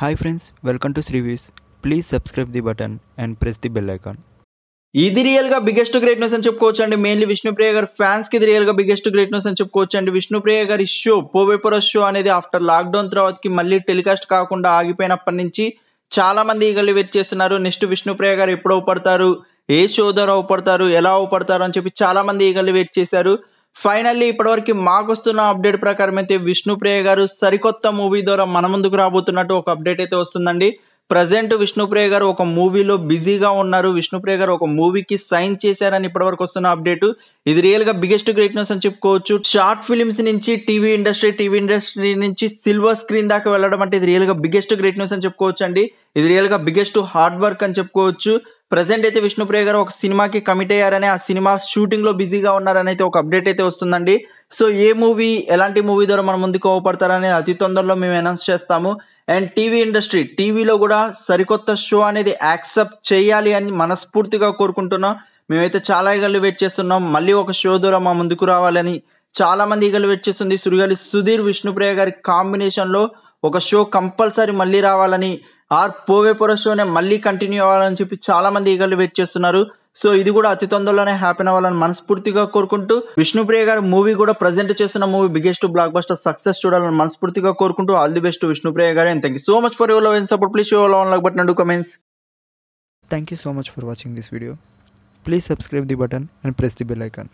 hi friends welcome to Sri views please subscribe the button and press the bell icon ఇది రియల్గా biggest great news అని చెప్పుకోవచ్చు అండి mainly Vishnupriya fans ఫ్యాన్స్కి ఇది రియల్గా బిగ్గెస్ట్ గ్రేట్ న్యూస్ అని చెప్పుకోవచ్చు అండి విష్ణుప్రియ గారి షో పోవేపుర షో అనేది ఆఫ్టర్ లాక్డౌన్ తర్వాతకి మళ్ళీ టెలికాస్ట్ కాకుండా ఆగిపోయినప్పటి నుంచి చాలా మంది ఈగలు వెయిట్ చేస్తున్నారు నెక్స్ట్ విష్ణుప్రియ గారు ఎప్పుడు అవుపడతారు ఏ షో ద్వారా అవుపడతారు ఎలా అవపడతారు అని చెప్పి చాలా మంది ఈగలు వెయిట్ చేశారు ఫైనల్లీ ఇప్పటివరకు మాకు వస్తున్న అప్డేట్ ప్రకారం అయితే విష్ణుప్రియ గారు సరికొత్త మూవీ ద్వారా మన ముందుకు రాబోతున్నట్టు ఒక అప్డేట్ అయితే వస్తుందండి ప్రజెంట్ విష్ణుప్రియ గారు ఒక మూవీలో బిజీగా ఉన్నారు విష్ణుప్రియ గారు ఒక మూవీకి సైన్ చేశారని ఇప్పటివరకు వస్తున్న అప్డేట్ ఇది రియల్ గా బిగ్గెస్ట్ గ్రేట్నెస్ అని చెప్పుకోవచ్చు షార్ట్ ఫిలిమ్స్ నుంచి టీవీ ఇండస్ట్రీ టీవీ ఇండస్ట్రీ నుంచి సిల్వర్ స్క్రీన్ దాకా వెళ్ళడం అంటే ఇది రియల్ గా బిగ్గెస్ట్ గ్రేట్నెస్ అని చెప్పుకోవచ్చు అండి ఇది రియల్ గా బిగ్గెస్ట్ హార్డ్ వర్క్ అని చెప్పుకోవచ్చు ప్రజెంట్ అయితే విష్ణుప్రియ గారు ఒక సినిమాకి కమిట్ అయ్యారని ఆ సినిమా షూటింగ్లో బిజీగా ఉన్నారని అయితే ఒక అప్డేట్ అయితే వస్తుందండి సో ఏ మూవీ ఎలాంటి మూవీ ద్వారా మన ముందుకు అవపడతారని అతి తొందరలో మేము అనౌన్స్ చేస్తాము అండ్ టీవీ ఇండస్ట్రీ టీవీలో కూడా సరికొత్త షో అనేది యాక్సెప్ట్ చేయాలి అని మనస్ఫూర్తిగా కోరుకుంటున్నాం మేమైతే చాలా ఈగలు వెయిట్ చేస్తున్నాం మళ్ళీ ఒక షో ద్వారా మా ముందుకు రావాలని చాలా మంది ఈగలు వెయిట్ చేస్తుంది సురిగాలి సుధీర్ విష్ణుప్రియ గారి కాంబినేషన్లో ఒక షో కంపల్సరీ మళ్ళీ రావాలని ఆర్ పోవే పొరస్లోనే మళ్ళీ కంటిన్యూ అవ్వాలని చెప్పి చాలా మంది ఈగలు వెయిట్ చేస్తున్నారు సో ఇది కూడా అతి తొందరలోనే హ్యాపీ అవ్వాలని మనస్ఫూర్తిగా కోరుకుంటూ విష్ణుప్రియ గారు మూవీ కూడా ప్రజెంట్ చేస్తున్న movie biggest blockbuster success చూడాలని మనస్ఫూర్తిగా కోరుకుంటూ ఆల్ ది బెస్ట్ విష్ణుప్రియ గారు and thank you so much for your love and support please your love like button and comments thank you so much for watching this video please subscribe the button and press the bell icon